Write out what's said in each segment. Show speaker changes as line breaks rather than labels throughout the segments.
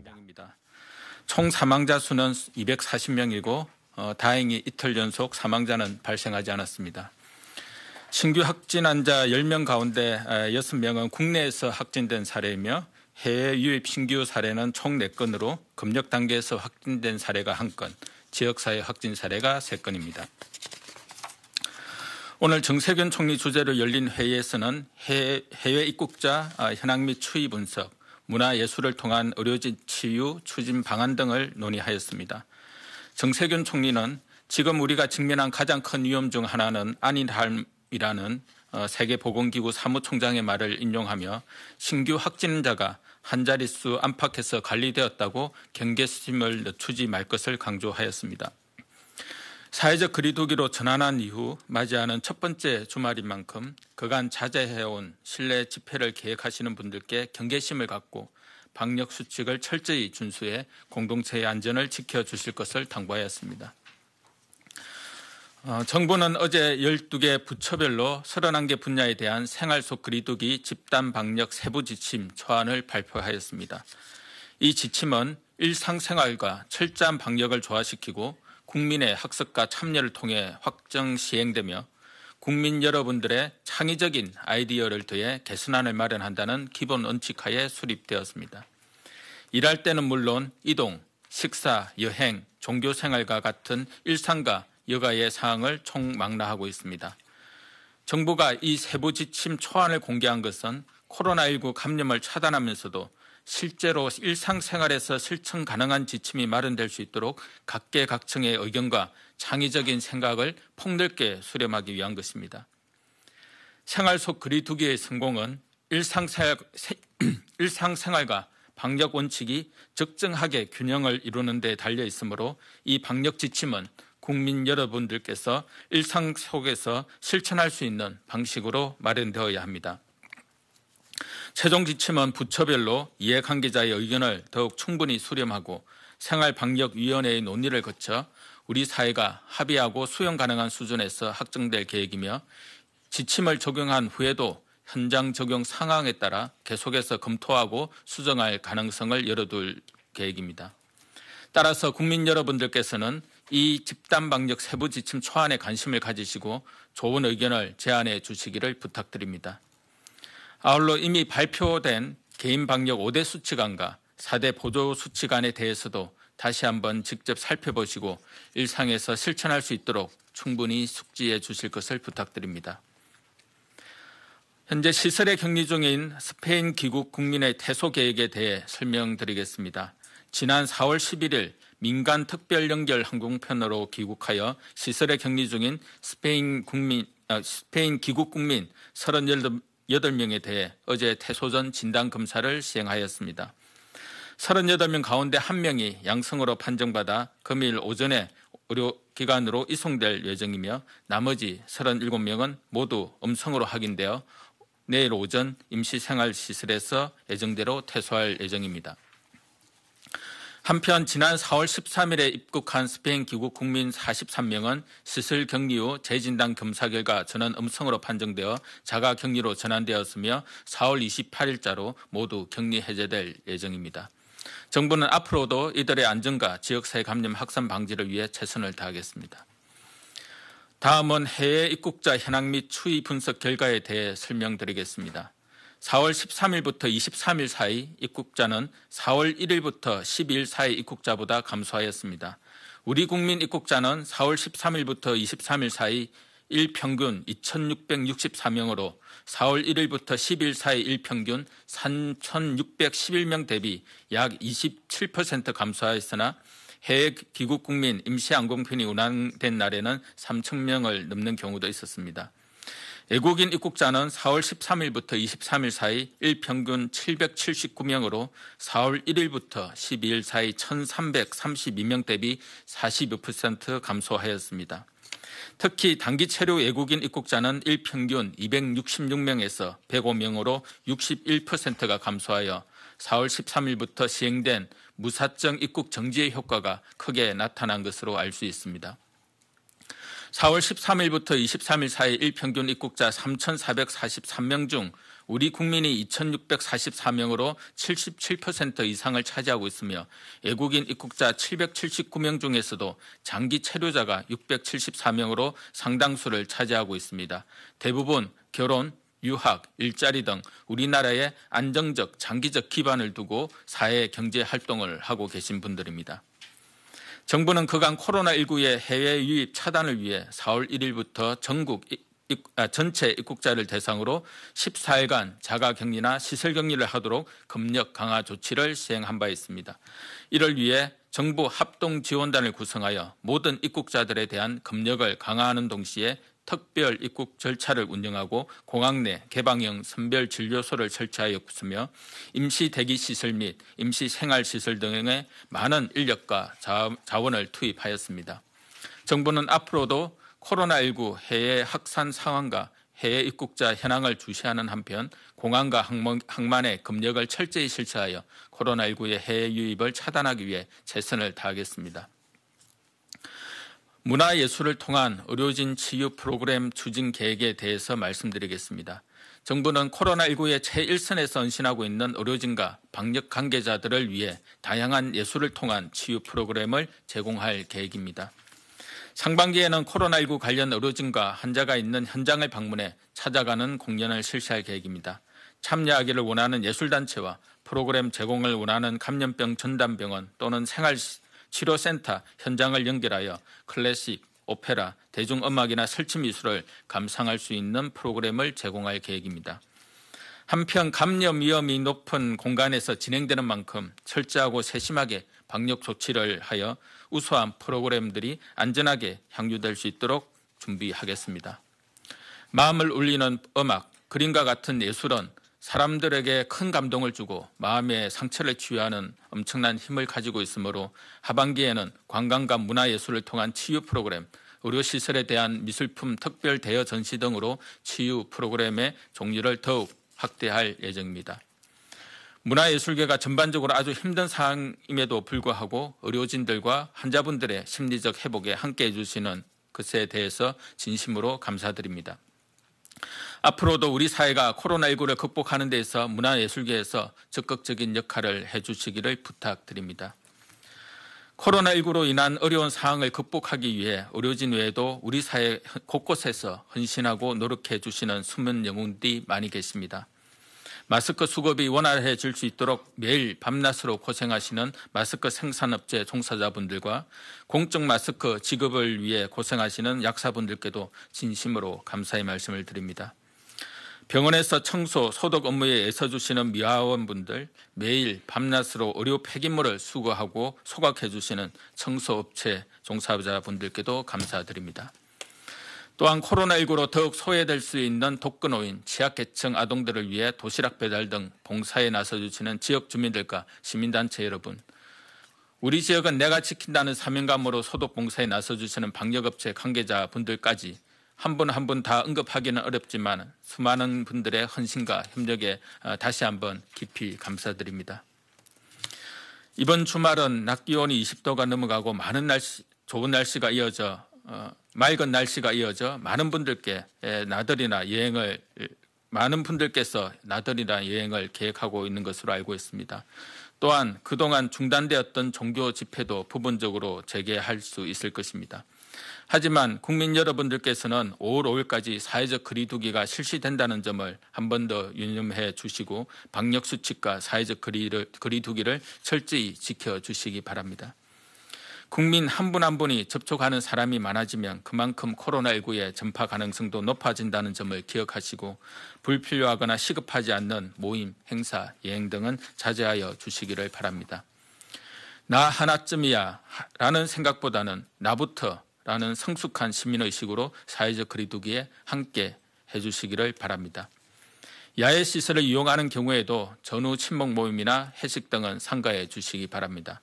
있습니다. 총 사망자 수는 240명이고 어, 다행히 이틀 연속 사망자는 발생하지 않았습니다. 신규 확진 환자 10명 가운데 6명은 국내에서 확진된 사례이며 해외 유입 신규 사례는 총 4건으로 검역 단계에서 확진된 사례가 1건, 지역사회 확진 사례가 3건입니다. 오늘 정세균 총리 주재로 열린 회의에서는 해외, 입국자 아, 현황 및 추이 분석, 문화예술을 통한 의료진 치유 추진 방안 등을 논의하였습니다. 정세균 총리는 지금 우리가 직면한 가장 큰 위험 중 하나는 아닌함이라는 어, 세계보건기구 사무총장의 말을 인용하며 신규 확진자가 한 자릿수 안팎에서 관리되었다고 경계심을 늦추지 말 것을 강조하였습니다. 사회적 그리도기로 전환한 이후 맞이하는 첫 번째 주말인 만큼 그간 자제해온 실내 집회를 계획하시는 분들께 경계심을 갖고 방역 수칙을 철저히 준수해 공동체의 안전을 지켜주실 것을 당부하였습니다. 어, 정부는 어제 12개 부처별로 31개 분야에 대한 생활 속 그리두기 집단 방역 세부 지침 초안을 발표하였습니다. 이 지침은 일상생활과 철저한 방역을 조화시키고 국민의 학습과 참여를 통해 확정 시행되며 국민 여러분들의 창의적인 아이디어를 통해 개선안을 마련한다는 기본 원칙하에 수립되었습니다. 일할 때는 물론 이동, 식사, 여행, 종교 생활과 같은 일상과 여가의 사항을 총망라하고 있습니다. 정부가 이 세부 지침 초안을 공개한 것은 코로나19 감염을 차단하면서도 실제로 일상생활에서 실천 가능한 지침이 마련될 수 있도록 각계각층의 의견과 창의적인 생각을 폭넓게 수렴하기 위한 것입니다. 생활 속그리 두기의 성공은 일상생활과 방역 원칙이 적정하게 균형을 이루는 데 달려 있으므로 이 방역 지침은 국민 여러분들께서 일상 속에서 실천할 수 있는 방식으로 마련되어야 합니다. 최종 지침은 부처별로 이해관계자의 의견을 더욱 충분히 수렴하고 생활방역위원회의 논의를 거쳐 우리 사회가 합의하고 수용 가능한 수준에서 확정될 계획이며 지침을 적용한 후에도 현장 적용 상황에 따라 계속해서 검토하고 수정할 가능성을 열어둘 계획입니다. 따라서 국민 여러분들께서는 이 집단 방역 세부 지침 초안에 관심을 가지시고 좋은 의견을 제안해 주시기를 부탁드립니다. 아울러 이미 발표된 개인 방역 5대 수치관과 4대 보조 수치관에 대해서도 다시 한번 직접 살펴보시고 일상에서 실천할 수 있도록 충분히 숙지해 주실 것을 부탁드립니다. 현재 시설에 격리 중인 스페인 귀국 국민의 퇴소 계획에 대해 설명드리겠습니다. 지난 4월 11일 민간 특별 연결 항공편으로 귀국하여 시설에 격리 중인 스페인 국민 아, 스페인 귀국 국민 38, 8명에 대해 어제 태소전 진단 검사를 시행하였습니다. 38명 가운데 1명이 양성으로 판정받아 금일 오전에 의료기관으로 이송될 예정이며 나머지 37명은 모두 음성으로 확인되어 내일 오전 임시생활시설에서 예정대로 퇴소할 예정입니다. 한편 지난 4월 13일에 입국한 스페인 귀국 국민 43명은 시설 격리 후 재진단 검사 결과 전원 음성으로 판정되어 자가 격리로 전환되었으며 4월 28일자로 모두 격리 해제될 예정입니다. 정부는 앞으로도 이들의 안전과 지역사회 감염 확산 방지를 위해 최선을 다하겠습니다. 다음은 해외 입국자 현황 및 추이 분석 결과에 대해 설명드리겠습니다. 4월 13일부터 23일 사이 입국자는 4월 1일부터 12일 사이 입국자보다 감소하였습니다. 우리 국민 입국자는 4월 13일부터 23일 사이 일평균 2,664명으로 4월 1일부터 10일 사이 일평균 3,611명 대비 약 27% 감소하였으나 해외 귀국 국민 임시 항공편이 운항된 날에는 3,000명을 넘는 경우도 있었습니다. 외국인 입국자는 4월 13일부터 23일 사이 일평균 779명으로 4월 1일부터 12일 사이 1,332명 대비 4 6 감소하였습니다. 특히 단기 체류 외국인 입국자는 일평균 266명에서 105명으로 61%가 감소하여 4월 13일부터 시행된 무사정 입국 정지의 효과가 크게 나타난 것으로 알 수 있습니다. 4월 13일부터 23일 사이 일평균 입국자 3,443명 중 우리 국민이 2,644명으로 77% 이상을 차지하고 있으며 외국인 입국자 779명 중에서도 장기 체류자가 674명으로 상당수를 차지하고 있습니다. 대부분 결혼, 유학, 일자리 등 우리나라의 안정적, 장기적 기반을 두고 사회 경제 활동을 하고 계신 분들입니다. 정부는 그간 코로나19의 해외 유입 차단을 위해 4월 1일부터 전국 아, 전체 입국자를 대상으로 14일간 자가격리나 시설격리를 하도록 검역 강화 조치를 시행한 바 있습니다. 이를 위해 정부 합동지원단을 구성하여 모든 입국자들에 대한 검역을 강화하는 동시에 특별 입국 절차를 운영하고 공항 내 개방형 선별 진료소를 설치하였으며 임시 대기 시설 및 임시 생활 시설 등에 많은 인력과 자원을 투입하였습니다. 정부는 앞으로도 코로나19 해외 확산 상황과 해외 입국자 현황을 주시하는 한편 공항과 항만의 금력을 철저히 실시하여 코로나19의 해외 유입을 차단하기 위해 최선을 다하겠습니다. 문화예술을 통한 의료진 치유 프로그램 추진 계획에 대해서 말씀드리겠습니다. 정부는 코로나19의 최일선에서 헌신하고 있는 의료진과 방역 관계자들을 위해 다양한 예술을 통한 치유 프로그램을 제공할 계획입니다. 상반기에는 코로나19 관련 의료진과 환자가 있는 현장을 방문해 찾아가는 공연을 실시할 계획입니다. 참여하기를 원하는 예술단체와 프로그램 제공을 원하는 감염병 전담병원 또는 생활 시설 치료센터 현장을 연결하여 클래식, 오페라, 대중음악이나 설치미술을 감상할 수 있는 프로그램을 제공할 계획입니다. 한편 감염 위험이 높은 공간에서 진행되는 만큼 철저하고 세심하게 방역 조치를 하여 우수한 프로그램들이 안전하게 향유될 수 있도록 준비하겠습니다. 마음을 울리는 음악, 그림과 같은 예술은 사람들에게 큰 감동을 주고 마음의 상처를 치유하는 엄청난 힘을 가지고 있으므로 하반기에는 관광과 문화예술을 통한 치유 프로그램, 의료시설에 대한 미술품 특별 대여 전시 등으로 치유 프로그램의 종류를 더욱 확대할 예정입니다. 문화예술계가 전반적으로 아주 힘든 상황임에도 불구하고 의료진들과 환자분들의 심리적 회복에 함께 해주시는 것에 대해서 진심으로 감사드립니다. 앞으로도 우리 사회가 코로나19를 극복하는 데 있어 문화예술계에서 적극적인 역할을 해주시기를 부탁드립니다. 코로나19로 인한 어려운 상황을 극복하기 위해 의료진 외에도 우리 사회 곳곳에서 헌신하고 노력해 주시는 숨은 영웅들이 많이 계십니다. 마스크 수급이 원활해질 수 있도록 매일 밤낮으로 고생하시는 마스크 생산업체 종사자분들과 공적 마스크 지급을 위해 고생하시는 약사분들께도 진심으로 감사의 말씀을 드립니다. 병원에서 청소, 소독 업무에 애써주시는 미화원분들, 매일 밤낮으로 의료 폐기물을 수거하고 소각해주시는 청소업체 종사자분들께도 감사드립니다. 또한 코로나19로 더욱 소외될 수 있는 독거노인, 취약계층 아동들을 위해 도시락 배달 등 봉사에 나서주시는 지역 주민들과 시민단체 여러분, 우리 지역은 내가 지킨다는 사명감으로 소독 봉사에 나서주시는 방역업체 관계자분들까지 한 분 한 분다 언급하기는 어렵지만 수많은 분들의 헌신과 협력에 어, 다시 한번 깊이 감사드립니다. 이번 주말은 낮 기온이 20도가 넘어가고 많은 날씨, 좋은 날씨가 이어져 어, 맑은 날씨가 이어져 많은 분들께 나들이나 여행을 많은 분들께서 나들이나 여행을 계획하고 있는 것으로 알고 있습니다. 또한 그동안 중단되었던 종교 집회도 부분적으로 재개할 수 있을 것입니다. 하지만 국민 여러분들께서는 5월 5일까지 사회적 거리두기가 실시된다는 점을 한 번 더 유념해 주시고 방역 수칙과 사회적 거리 거리두기를 철저히 지켜 주시기 바랍니다. 국민 한 분한 한 분이 접촉하는 사람이 많아지면 그만큼 코로나19의 전파 가능성도 높아진다는 점을 기억하시고 불필요하거나 시급하지 않는 모임, 행사, 여행 등은 자제하여 주시기를 바랍니다. 나 하나쯤이야 라는 생각보다는 나부터 라는 성숙한 시민의식으로 사회적 거리두기에 함께 해주시기를 바랍니다. 야외 시설을 이용하는 경우에도 전후 친목 모임이나 회식 등은 상가해 주시기 바랍니다.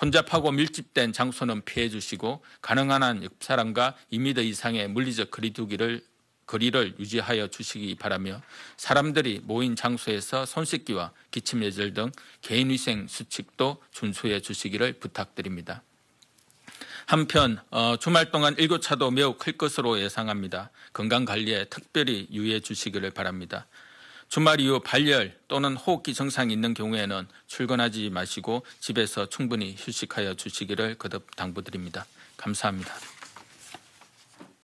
혼잡하고 밀집된 장소는 피해 주시고 가능한 한 옆 사람과 2 m 이상의 물리적 거리두기를 거리를 유지하여 주시기 바라며 사람들이 모인 장소에서 손 씻기와 기침 예절 등 개인위생 수칙도 준수해 주시기를 부탁드립니다. 한편 어, 주말 동안 일교차도 매우 클 것으로 예상합니다. 건강관리에 특별히 유의해 주시기를 바랍니다. 주말 이후 발열 또는 호흡기 증상이 있는 경우에는 출근하지 마시고 집에서 충분히 휴식하여 주시기를 거듭 당부드립니다. 감사합니다.